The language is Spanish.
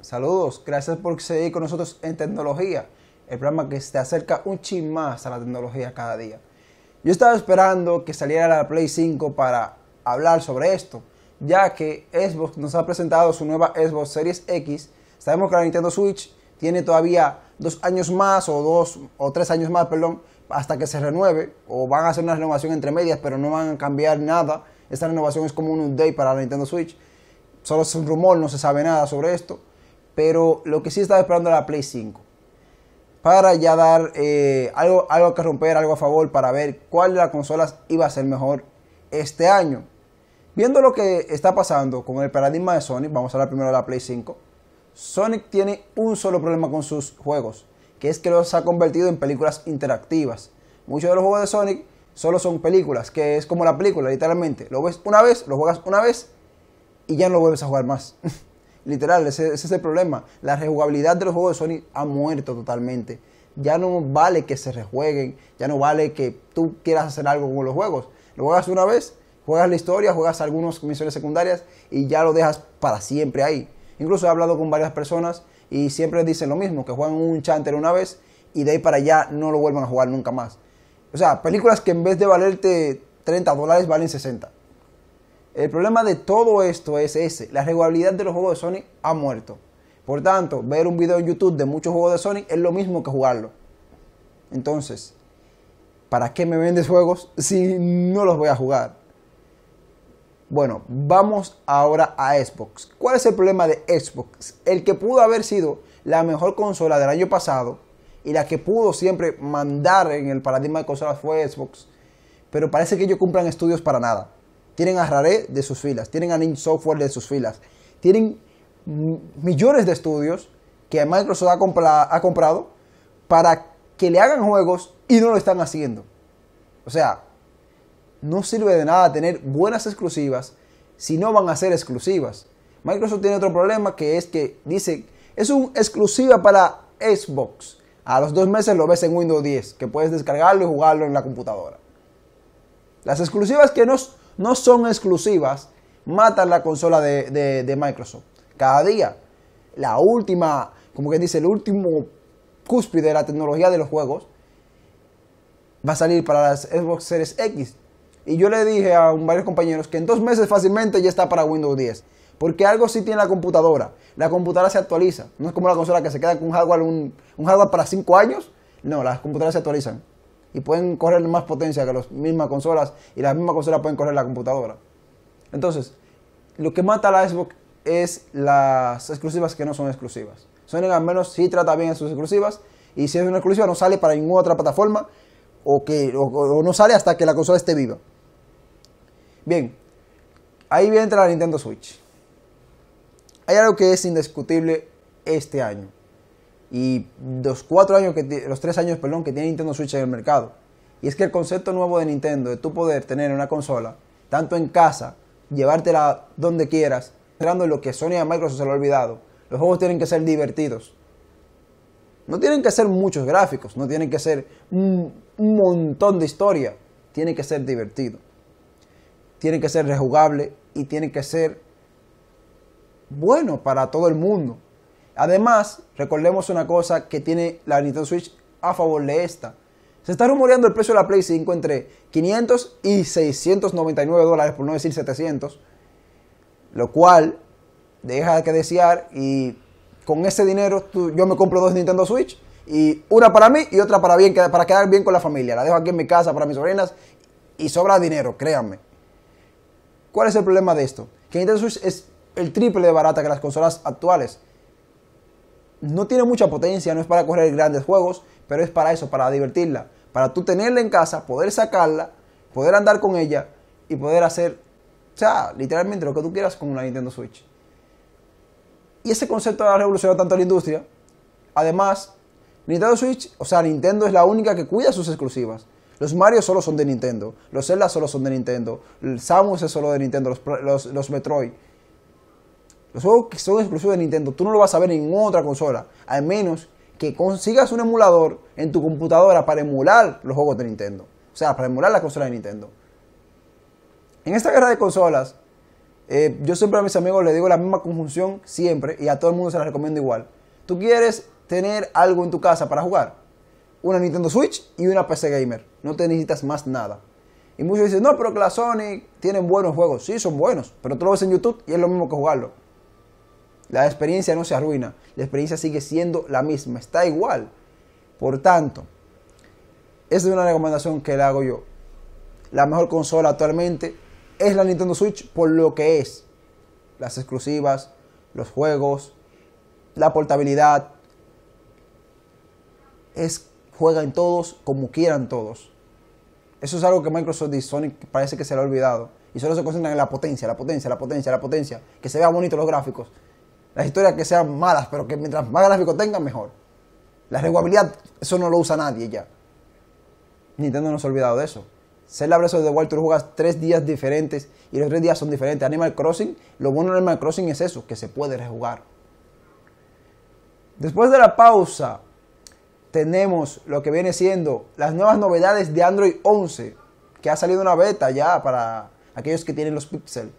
Saludos, gracias por seguir con nosotros en tecnología, el programa que se acerca un chin más a la tecnología cada día. Yo estaba esperando que saliera la Play 5 para hablar sobre esto, ya que Xbox nos ha presentado su nueva Xbox Series X. Sabemos que la Nintendo Switch tiene todavía dos años más o dos o tres años más, perdón, hasta que se renueve o van a hacer una renovación entre medias, pero no van a cambiar nada. Esta renovación es como un update para la Nintendo Switch. Solo es un rumor, no se sabe nada sobre esto. Pero lo que sí estaba esperando era la Play 5. Para ya dar eh, algo, algo que romper, algo a favor, para ver cuál de las consolas iba a ser mejor este año. Viendo lo que está pasando con el paradigma de Sonic, vamos a hablar primero de la Play 5. Sonic tiene un solo problema con sus juegos que es que los ha convertido en películas interactivas. Muchos de los juegos de Sonic solo son películas, que es como la película, literalmente. Lo ves una vez, lo juegas una vez y ya no lo vuelves a jugar más. Literal, ese, es el problema. La rejugabilidad de los juegos de Sonic ha muerto totalmente. Ya no vale que se rejueguen, ya no vale que tú quieras hacer algo con los juegos. Lo juegas una vez, juegas la historia, juegas algunas misiones secundarias y ya lo dejas para siempre ahí. Incluso he hablado con varias personas y siempre dicen lo mismo, que juegan un chanter una vez y de ahí para allá no lo vuelvan a jugar nunca más. O sea, películas que en vez de valerte 30 dólares valen 60. El problema de todo esto es ese, la regularidad de los juegos de Sony ha muerto. Por tanto, ver un video en YouTube de muchos juegos de Sony es lo mismo que jugarlo. Entonces, ¿para qué me vendes juegos si no los voy a jugar? Bueno, vamos ahora a Xbox. ¿Cuál es el problema de Xbox? El que pudo haber sido la mejor consola del año pasado y la que pudo siempre mandar en el paradigma de consolas fue Xbox. Pero parece que ellos cumplan estudios para nada. Tienen a Rare de sus filas, tienen a Ninja Software de sus filas, tienen millones de estudios que Microsoft ha comprado para que le hagan juegos y no lo están haciendo. O sea, no sirve de nada tener buenas exclusivas si no van a ser exclusivas. Microsoft tiene otro problema que es que dice, es una exclusiva para Xbox. A los dos meses lo ves en Windows 10, que puedes descargarlo y jugarlo en la computadora. Las exclusivas que no, no son exclusivas matan la consola de, Microsoft. Cada día. La última, como que dice, el último cúspide de la tecnología de los juegos va a salir para las Xbox Series X. Y yo le dije a varios compañeros que en dos meses fácilmente ya está para Windows 10. Porque algo sí tiene la computadora. La computadora se actualiza. No es como la consola que se queda con un hardware, un, hardware para cinco años. No, las computadoras se actualizan. Y pueden correr más potencia que las mismas consolas. Y las mismas consolas pueden correr la computadora. Entonces, lo que mata a la Xbox es las exclusivas que no son exclusivas. Sony al menos sí trata bien sus exclusivas. Y si es una exclusiva, no sale para ninguna otra plataforma. O, que, o no sale hasta que la consola esté viva. Bien, ahí viene la Nintendo Switch. Hay algo que es indiscutible este año. Y los cuatro años que los tres años perdón, que tiene Nintendo Switch en el mercado. Y es que el concepto nuevo de Nintendo, de tú poder tener una consola, tanto en casa, llevártela donde quieras, entrando en lo que Sony y Microsoft se lo ha olvidado. Los juegos tienen que ser divertidos. No tienen que ser muchos gráficos, no tienen que ser un montón de historia. Tiene que ser divertido tiene que ser rejugable y tiene que ser bueno para todo el mundo. Además, recordemos una cosa que tiene la Nintendo Switch a favor de esta. Se está rumoreando el precio de la Play 5 entre 500 y 699 dólares, por no decir 700, lo cual deja que desear y con ese dinero yo me compro dos Nintendo Switch y una para mí y otra para, bien, para quedar bien con la familia. La dejo aquí en mi casa para mis sobrinas y sobra dinero, créanme. ¿Cuál es el problema de esto? Que Nintendo Switch es el triple de barata que las consolas actuales. No tiene mucha potencia, no es para correr grandes juegos, pero es para eso, para divertirla. Para tú tenerla en casa, poder sacarla, poder andar con ella y poder hacer, o sea, literalmente lo que tú quieras con una Nintendo Switch. Y ese concepto ha revolucionado tanto la industria. Además, Nintendo Switch, o sea, Nintendo es la única que cuida sus exclusivas. Los Mario solo son de Nintendo. Los Zelda solo son de Nintendo. El Samus es solo de Nintendo. Los, Metroid. Los juegos que son exclusivos de Nintendo, tú no lo vas a ver en ninguna otra consola. Al menos que consigas un emulador en tu computadora para emular los juegos de Nintendo. O sea, para emular la consola de Nintendo. En esta guerra de consolas, eh, yo siempre a mis amigos les digo la misma conjunción, siempre, y a todo el mundo se la recomiendo igual. Tú quieres tener algo en tu casa para jugar una Nintendo Switch y una PC Gamer. No te necesitas más nada. Y muchos dicen, no, pero que la Sony tienen buenos juegos. Sí, son buenos, pero tú lo ves en YouTube y es lo mismo que jugarlo. La experiencia no se arruina, la experiencia sigue siendo la misma, está igual. Por tanto, esa es una recomendación que le hago yo. La mejor consola actualmente es la Nintendo Switch por lo que es. Las exclusivas, los juegos, la portabilidad. Es juegan todos como quieran todos. Eso es algo que Microsoft y Sony parece que se le ha olvidado. Y solo se concentran en la potencia, la potencia, la potencia, la potencia. Que se vean bonitos los gráficos. Las historias que sean malas, pero que mientras más gráficos tengan, mejor. La rejugabilidad, eso no lo usa nadie ya. Nintendo no se ha olvidado de eso. Zelda Breath de the Wild, tú juegas tres días diferentes y los tres días son diferentes. Animal Crossing, lo bueno de Animal Crossing es eso, que se puede rejugar. Después de la pausa, tenemos lo que viene siendo las nuevas novedades de Android 11, que ha salido una beta ya para aquellos que tienen los Pixel.